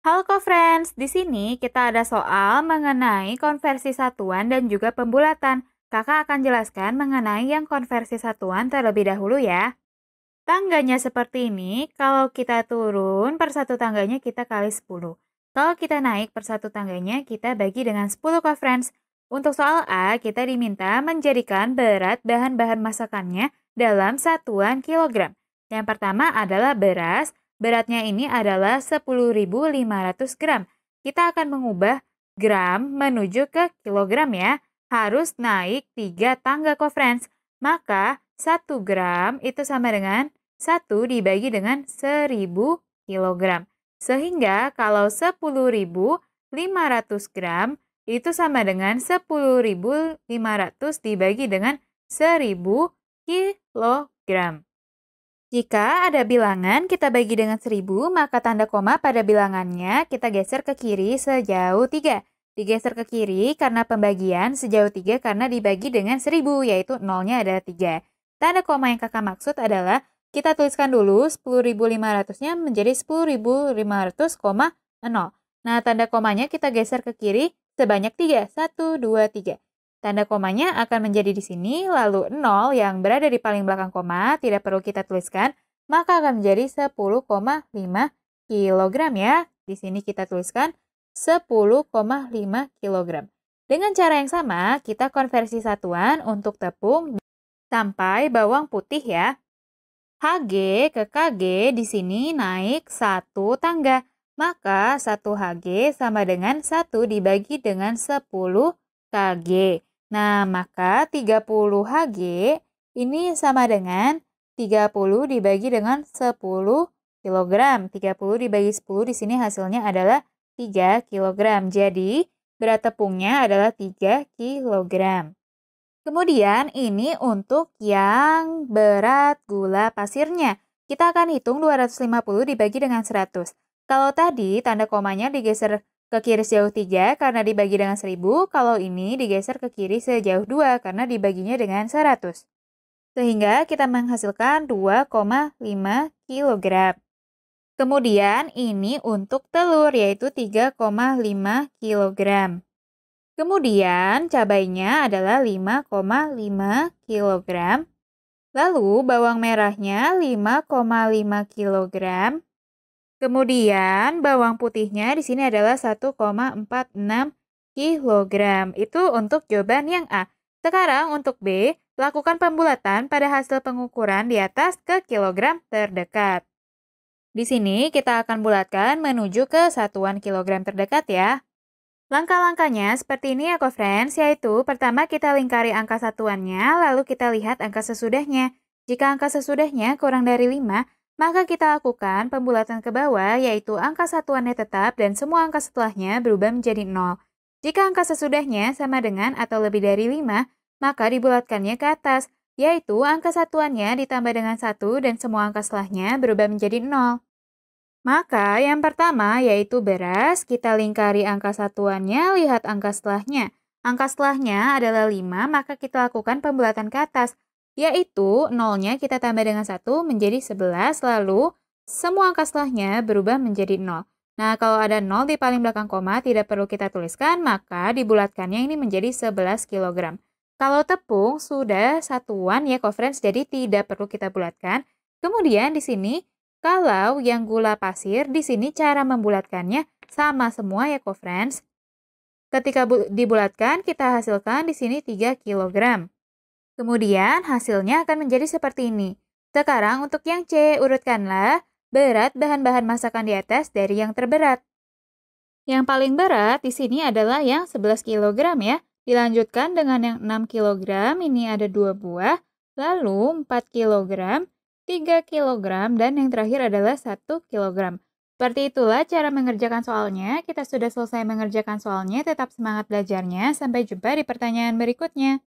Halo co-friends, di sini kita ada soal mengenai konversi satuan dan juga pembulatan. Kakak akan jelaskan mengenai yang konversi satuan terlebih dahulu ya. Tangganya seperti ini, kalau kita turun per satu tangganya kita kali 10. Kalau kita naik per satu tangganya kita bagi dengan 10 co-friends. Untuk soal A, kita diminta menjadikan berat bahan-bahan masakannya dalam satuan kilogram. Yang pertama adalah beras, Beratnya ini adalah 10.500 gram. Kita akan mengubah gram menuju ke kilogram ya. Harus naik 3 tangga friends. Maka 1 gram itu sama dengan 1 dibagi dengan 1000 kilogram. Sehingga kalau 10.500 gram itu sama dengan 10.500 dibagi dengan 1000 kilogram. Jika ada bilangan kita bagi dengan 1000, maka tanda koma pada bilangannya kita geser ke kiri sejauh 3. Digeser ke kiri karena pembagian, sejauh 3 karena dibagi dengan 1000, yaitu nolnya ada 3. Tanda koma yang kakak maksud adalah kita tuliskan dulu 10.500-nya menjadi 10.500,0. Nah, tanda komanya kita geser ke kiri sebanyak 3. 1, 2, 3. Tanda komanya akan menjadi di sini, lalu 0 yang berada di paling belakang koma tidak perlu kita tuliskan, maka akan menjadi 10,5 kg ya. Di sini kita tuliskan 10,5 kg. Dengan cara yang sama, kita konversi satuan untuk tepung sampai bawang putih ya. HG ke KG di sini naik satu tangga, maka 1 HG sama dengan 1 dibagi dengan 10 KG. Nah, maka 30 Hg ini sama dengan 30 dibagi dengan 10 kg. 30 dibagi 10 di sini hasilnya adalah 3 kg. Jadi, berat tepungnya adalah 3 kg. Kemudian ini untuk yang berat gula pasirnya. Kita akan hitung 250 dibagi dengan 100. Kalau tadi tanda komanya digeser ke kiri sejauh 3 karena dibagi dengan 1000, kalau ini digeser ke kiri sejauh 2 karena dibaginya dengan 100. Sehingga kita menghasilkan 2,5 kg. Kemudian ini untuk telur yaitu 3,5 kg. Kemudian cabainya adalah 5,5 kg. Lalu bawang merahnya 5,5 kg. Kemudian bawang putihnya di sini adalah 1,46 kg. Itu untuk jawaban yang A. Sekarang untuk B, lakukan pembulatan pada hasil pengukuran di atas ke kilogram terdekat. Di sini kita akan bulatkan menuju ke satuan kilogram terdekat ya. Langkah-langkahnya seperti ini ya, friends, yaitu pertama kita lingkari angka satuannya, lalu kita lihat angka sesudahnya. Jika angka sesudahnya kurang dari 5, maka kita lakukan pembulatan ke bawah yaitu angka satuannya tetap dan semua angka setelahnya berubah menjadi 0. Jika angka sesudahnya sama dengan atau lebih dari 5, maka dibulatkannya ke atas, yaitu angka satuannya ditambah dengan 1 dan semua angka setelahnya berubah menjadi 0. Maka yang pertama yaitu beras, kita lingkari angka satuannya, lihat angka setelahnya. Angka setelahnya adalah 5, maka kita lakukan pembulatan ke atas, yaitu nolnya kita tambah dengan satu menjadi 11, lalu semua angka setelahnya berubah menjadi 0. Nah, kalau ada 0 di paling belakang koma tidak perlu kita tuliskan, maka dibulatkannya ini menjadi 11 kg. Kalau tepung sudah satuan ya kofrens jadi tidak perlu kita bulatkan. Kemudian di sini, kalau yang gula pasir, di sini cara membulatkannya sama semua ya kofrens. Ketika dibulatkan, kita hasilkan di sini 3 kg. Kemudian hasilnya akan menjadi seperti ini. Sekarang untuk yang C, urutkanlah berat bahan-bahan masakan di atas dari yang terberat. Yang paling berat di sini adalah yang 11 kg ya. Dilanjutkan dengan yang 6 kg, ini ada 2 buah, lalu 4 kg, 3 kg, dan yang terakhir adalah 1 kg. Seperti itulah cara mengerjakan soalnya. Kita sudah selesai mengerjakan soalnya, tetap semangat belajarnya. Sampai jumpa di pertanyaan berikutnya.